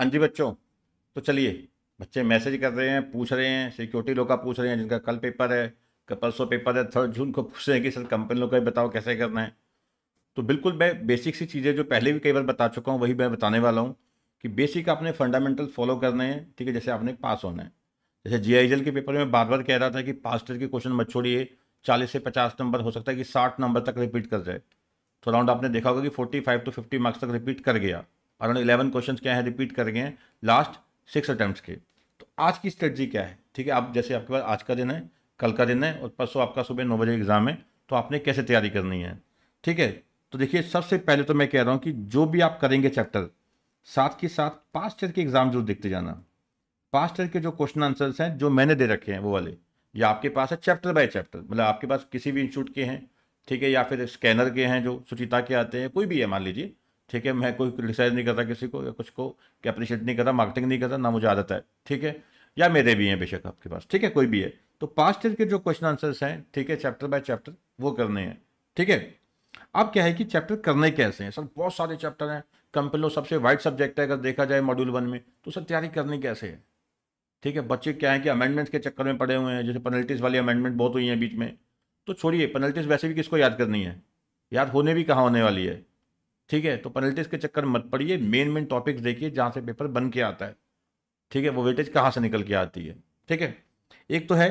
हाँ जी बच्चों तो चलिए बच्चे मैसेज कर रहे हैं पूछ रहे हैं सिक्योरिटी लोग का पूछ रहे हैं जिनका कल पेपर है कल परसों पेपर है थर्ड जून को पूछ रहे हैं कि सर कंपनी लोग का बताओ कैसे करना है तो बिल्कुल मैं बेसिक सी चीज़ें जो पहले भी कई बार बता चुका हूँ वही मैं बताने वाला हूँ कि बेसिक आपने फंडामेंटल फॉलो करने हैं ठीक है जैसे आपने पास होना है जैसे जी के पेपर में बार बार कह रहा था कि पास्टर ईयर के क्वेश्चन मत छोड़िए चालीस से पचास नंबर हो सकता है कि साठ नंबर तक रिपीट कर जाए तो राउंड आपने देखा होगा कि forty five to fifty marks तक रिपीट कर गया अराउंड इलेवन क्वेश्चन क्या है रिपीट कर गए हैं लास्ट सिक्स अटैम्प्ट के तो आज की स्ट्रेटजी क्या है ठीक है आप जैसे आपके पास आज का दिन है कल का दिन है और परसों आपका सुबह नौ बजे एग्ज़ाम है तो आपने कैसे तैयारी करनी है ठीक है तो देखिए सबसे पहले तो मैं कह रहा हूँ कि जो भी आप करेंगे चैप्टर साथ के साथ पास्ट ईयर के एग्ज़ाम जरूर देखते जाना पास्ट ईयर के जो क्वेश्चन आंसर्स हैं जो मैंने दे रखे हैं वो वाले या आपके पास है चैप्टर बाय चैप्टर मतलब आपके पास किसी भी इंस्टीट्यूट के हैं ठीक है या फिर स्कैनर के हैं जो सुचिता के आते हैं कोई भी है मान लीजिए ठीक है मैं कोई क्रिटिसाइज नहीं करता किसी को या कुछ को कि अप्रिशिएट नहीं करता मार्केटिंग नहीं करता ना मुझे आदत है ठीक है या मेरे भी हैं बेशक आपके पास ठीक है कोई भी है तो पाँच टाइप के जो क्वेश्चन आंसर्स हैं ठीक है चैप्टर बाय चैप्टर वो करने हैं ठीक है अब क्या है कि चैप्टर करने कैसे हैं सर बहुत सारे चैप्टर हैं कंपलो सबसे वाइड सब्जेक्ट है अगर देखा जाए मॉड्यूल वन में तो सर तैयारी करनी कैसे है ठीक है बच्चे क्या है कि अमेंडमेंट्स के चक्कर में पड़े हुए हैं जैसे पेनल्टीज वाली अमेंडमेंट बहुत हुई हैं बीच में तो छोड़िए पेनल्टीज वैसे भी किसको याद करनी है याद होने भी कहाँ होने वाली है ठीक है तो पेनल्टीज के चक्कर मत पड़िए मेन मेन टॉपिक्स देखिए जहाँ से पेपर बन के आता है ठीक है वो वेटेज कहाँ से निकल के आती है ठीक है एक तो है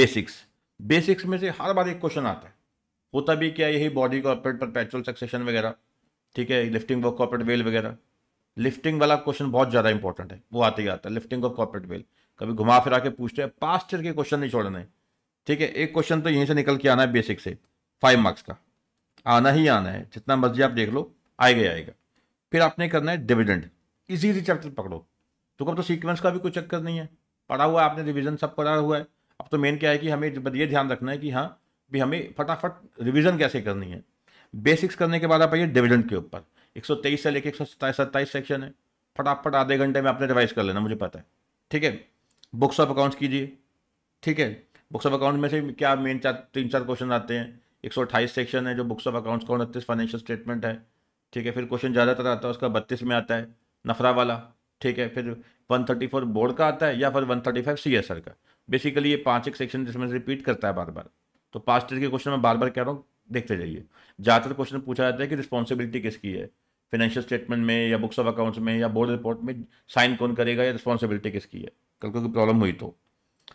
बेसिक्स बेसिक्स में से हर बार एक क्वेश्चन आता है होता भी क्या यही बॉडी पर पेट्रोल सक्सेशन वगैरह ठीक है लिफ्टिंग ऑफ कॉपरेट वेल वगैरह लिफ्टिंग वाला क्वेश्चन बहुत ज़्यादा इंपॉर्टेंट है वो आते ही आता है लिफ्टिंग ऑफ कॉपरेट वेल कभी घुमा फिरा के पूछते हैं पास्ट ईयर के क्वेश्चन नहीं छोड़ना है ठीक है एक क्वेश्चन तो यहीं से निकल के आना है बेसिक से फाइव मार्क्स का आना ही आना है जितना मर्जी आप देख लो आएगा ही आएगा फिर आपने करना है डिविडेंड इजी इजी चैप्टर पकड़ो तो कब तो सीक्वेंस का भी कोई चक्कर नहीं है पढ़ा हुआ है आपने रिविजन सब पढ़ा हुआ है अब तो मेन क्या है कि हमें ये ध्यान रखना है कि हाँ भी हमें फटाफट रिविजन कैसे करनी है बेसिक्स करने के बाद आप आइए डिविडेंड के ऊपर एक से लेकर एक सौ सत्ताईस सेक्शन है फटाफट आधे घंटे में आपने रिवाइज कर लेना मुझे पता है ठीक है बुक्स ऑफ अकाउंट्स कीजिए ठीक है बुक्स ऑफ अकाउंट में से क्या मेन चार तीन चार क्वेश्चन आते हैं एक सौ अट्ठाईस सेक्शन है जो बुक्स ऑफ अकाउंट्स का उनतीस फाइनेंशियल स्टेटमेंट है ठीक है फिर क्वेश्चन ज़्यादातर आता है उसका बत्तीस में आता है नफरा वाला ठीक है फिर वन थर्टी फोर बोर्ड का आता है या फिर one thirty five C S R का बेसिकली ये पाँच एक सेक्शन जिसमें रिपीट करता है बार बार तो पाँच तरीके के क्वेश्चन मैं बार बार कह रहा हूँ देखते जाइए ज़्यादातर क्वेश्चन पूछा जाता है कि रिस्पॉन्सिबिलिटी किसकी है फाइनेंशियल स्टेटमेंट में या बुक्स ऑफ अकाउंट्स में या बोर्ड रिपोर्ट में साइन कौन करेगा या रिस्पॉन्सिबिलिटी किसकी है कल कोई प्रॉब्लम हुई तो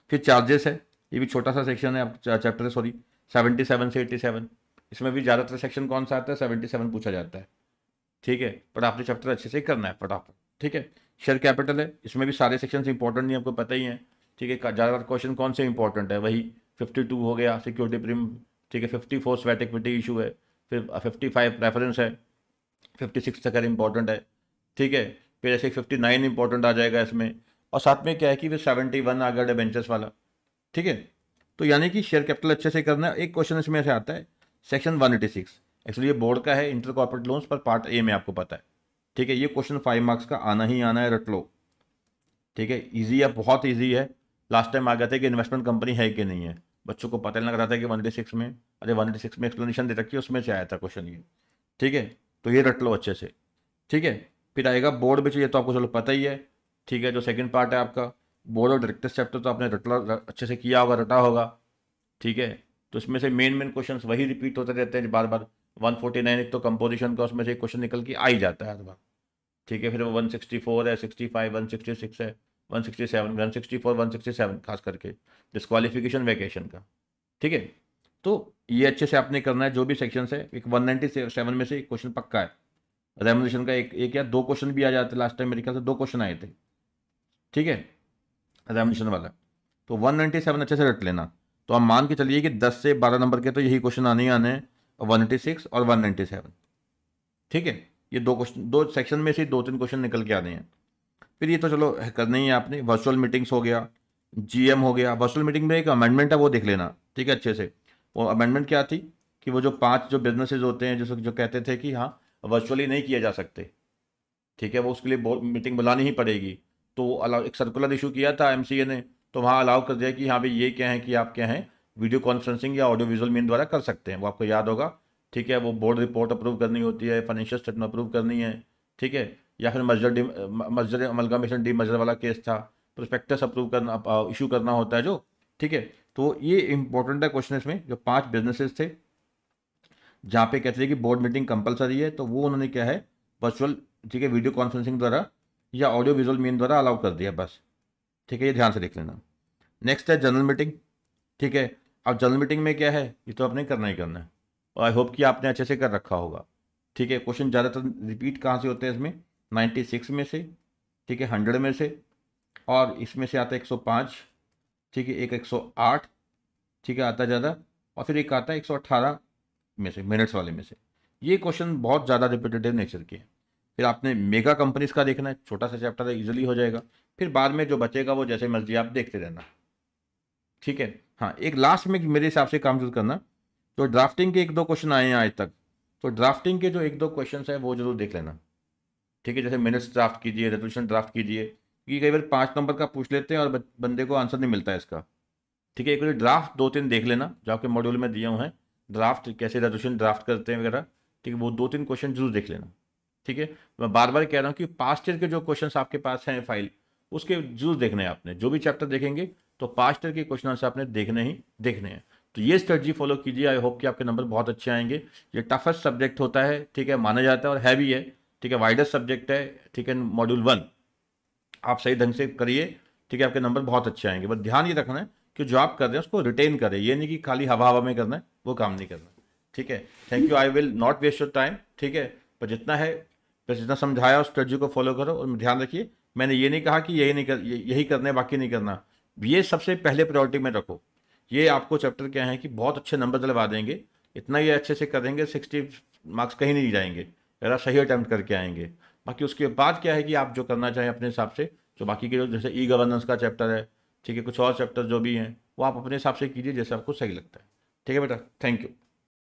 फिर चार्जेस है ये भी छोटा सा सेक्शन है आप चैप्टर है सॉरी सेवेंटी सेवन से एट्टी सेवन इसमें भी ज़्यादातर सेक्शन कौन सा आता है सेवेंटी सेवन पूछा जाता है ठीक है पर आपने चैप्टर अच्छे से करना है फटाफट ठीक है शेयर कैपिटल है इसमें भी सारे सेक्शन इंपॉर्टेंट नहीं आपको पता ही है ठीक है ज़्यादातर क्वेश्चन कौन से इंपॉर्टेंट है वही फिफ्टी टू हो गया सिक्योरिटी प्रीम ठीक है fifty four sweat equity issue है फिर फिफ्टी फाइव रेफरेंस है फिफ्टी सिक्स तक इंपॉर्टेंट है ठीक है फिर ऐसे फिफ्टी नाइन इंपॉर्टेंट आ जाएगा इसमें और साथ में क्या है कि फिर सेवेंटी वन आ गया डिबेंचर्स वाला ठीक है तो यानी कि शेयर कैपिटल अच्छे से करना है एक क्वेश्चन इसमें से आता है सेक्शन 186 एक्चुअली ये बोर्ड का है इंटर कॉर्पोरेट लोन्स पर पार्ट ए में आपको पता है ठीक है ये क्वेश्चन फाइव मार्क्स का आना ही आना है रट लो ठीक है ईजी है बहुत ईजी है लास्ट टाइम आ गया था कि इन्वेस्टमेंट कंपनी है कि नहीं है बच्चों को पता लग रहा था कि वन सिक्स में अरे वन सिक्स में एक्सप्लेनेशन दे रखी है उसमें से आया था क्वेश्चन ये ठीक है तो ये रट लो अच्छे से ठीक है फिर आएगा बोर्ड बेचो चाहिए तो आपको चलो पता ही है ठीक है जो सेकंड पार्ट है आपका बोर्ड ऑफ डायरेक्टर्स चैप्टर तो आपने रटला अच्छे से किया होगा रटा होगा ठीक है तो इसमें से मेन मेन क्वेश्चन वही रिपीट होते रहते हैं बार बार वन फोर्टी नाइन एक तो कंपोजिशन का उसमें से क्वेश्चन निकल के आ ही जाता है हर बार ठीक है फिर वो वन सिक्सटी फोर है sixty five one sixty six है one sixty seven one sixty four one sixty seven खास करके डिस्कवालीफिकेशन वैकेशन का ठीक है तो ये अच्छे से आपने करना है जो भी सेक्शन है एक वन नाइनटी सेवन में से एक क्वेश्चन पक्का है रेमोनेशन का एक एक या दो क्वेश्चन भी आ जाते लास्ट टाइम मेरे ख्याल से दो क्वेश्चन आए थे ठीक है एग्जामिनेशन वाला तो 197 अच्छे से रट लेना तो आप मान के चलिए कि 10 से 12 नंबर के तो यही क्वेश्चन आने ही आने हैं सिक्स और 197 ठीक है ये दो क्वेश्चन दो सेक्शन में से दो तीन क्वेश्चन निकल के आने हैं फिर ये तो चलो करना ही है आपने वर्चुअल मीटिंग्स हो गया जी हो गया वर्चुअल मीटिंग में एक अमेंडमेंट है वो देख लेना ठीक है अच्छे से वो अमेंडमेंट क्या थी कि वो जो पाँच जो बिजनेसेस होते हैं जैसे जो कहते थे कि हाँ वर्चुअली नहीं किए जा सकते ठीक है वो उसके लिए मीटिंग बुलानी ही पड़ेगी तो अलाउ एक सर्कुलर इशू किया था एम ने तो वहाँ अलाउ कर दिया कि हाँ भाई ये क्या है कि आप क्या हैं वीडियो कॉन्फ्रेंसिंग या ऑडियो विजुअल मीन द्वारा कर सकते हैं वो आपको याद होगा ठीक है वो बोर्ड रिपोर्ट अप्रूव करनी होती है फाइनेंशियल स्टेटमेंट अप्रूव करनी है ठीक है या फिर मजर डी मजर अमलगामेशन डी मजर वाला केस था प्रोस्पेक्टस अप्रूव करना इशू करना होता है जो ठीक है तो ये इंपॉर्टेंट है क्वेश्चन इसमें जो पांच बिजनेसेस थे जहाँ पे कहते हैं कि बोर्ड मीटिंग कंपलसरी है तो वो उन्होंने क्या है वर्चुअल ठीक है वीडियो कॉन्फ्रेंसिंग द्वारा या ऑडियो विजुअल मीन द्वारा अलाउ कर दिया बस ठीक है ये ध्यान से देख लेना नेक्स्ट है जनरल मीटिंग ठीक है अब जनरल मीटिंग में क्या है ये तो आपने करना ही करना है और आई होप कि आपने अच्छे से कर रखा होगा ठीक है क्वेश्चन ज़्यादातर रिपीट कहाँ से होते हैं इसमें नाइन्टी सिक्स में से ठीक है हंड्रेड में से और इसमें से आता है एक सौ पाँच ठीक है एक एक सौ आठ ठीक है आता ज़्यादा और फिर एक आता है एक सौ अट्ठारह में से मिनट्स वाले में से ये क्वेश्चन बहुत ज़्यादा रिपीटेटिव नेचर के हैं फिर आपने मेगा कंपनीज का देखना है छोटा सा चैप्टर है इजिली हो जाएगा फिर बाद में जो बचेगा वो जैसे मर्जी आप देखते रहना ठीक है हाँ एक लास्ट में मेरे हिसाब से काम जरूर करना तो ड्राफ्टिंग के एक दो क्वेश्चन आए हैं आज तक तो ड्राफ्टिंग के जो एक दो क्वेश्चन है वो जरूर देख लेना ठीक है जैसे मिनट्स ड्राफ्ट कीजिए रेजोल्यूशन ड्राफ्ट कीजिए क्योंकि कई बार पाँच नंबर का पूछ लेते हैं और बंदे को आंसर नहीं मिलता है इसका ठीक है एक बार ड्राफ्ट दो तीन देख लेना जो आपके मॉड्यूल में दिए हुए हैं ड्राफ्ट कैसे रेजोल्यूशन ड्राफ्ट करते हैं वगैरह ठीक है वो दो तीन क्वेश्चन जरूर देख लेना ठीक है मैं बार बार कह रहा हूँ कि पास्ट ईयर के जो क्वेश्चन आपके पास हैं फाइल उसके जरूर देखने हैं आपने जो भी चैप्टर देखेंगे तो पास्ट ईयर के क्वेश्चन आंसर आपने देखने ही देखने हैं तो ये स्ट्रेटजी फॉलो कीजिए आई होप कि आपके नंबर बहुत अच्छे आएंगे ये टफेस्ट सब्जेक्ट होता है ठीक है माना जाता है और हैवी है ठीक है वाइडेस्ट सब्जेक्ट है ठीक है मॉड्यूल वन आप सही ढंग से करिए ठीक है आपके नंबर बहुत अच्छे आएंगे बस ध्यान ये रखना है कि जो आप कर रहे हैं उसको रिटेन करें ये नहीं कि खाली हवा हवा में करना है वो काम नहीं करना ठीक है thank you I will not waste your time ठीक है पर जितना है बस जितना समझाया उस स्ट्रेटजी को फॉलो करो और ध्यान रखिए मैंने ये नहीं कहा कि यही नहीं कर यही करना है बाकी नहीं करना ये सबसे पहले प्रायोरिटी में रखो ये आपको चैप्टर क्या है कि बहुत अच्छे नंबर दिलवा देंगे इतना ये अच्छे से करेंगे सिक्सटी मार्क्स कहीं नहीं जाएंगे अगर सही अटैम्प्ट करके आएंगे बाकी उसके बाद क्या है कि आप जो करना चाहें अपने हिसाब से जो बाकी के जो जैसे ई गवर्नेंस का चैप्टर है ठीक है कुछ और चैप्टर जो भी हैं वो आप अपने हिसाब से कीजिए जैसे आपको सही लगता है ठीक है बेटा थैंक यू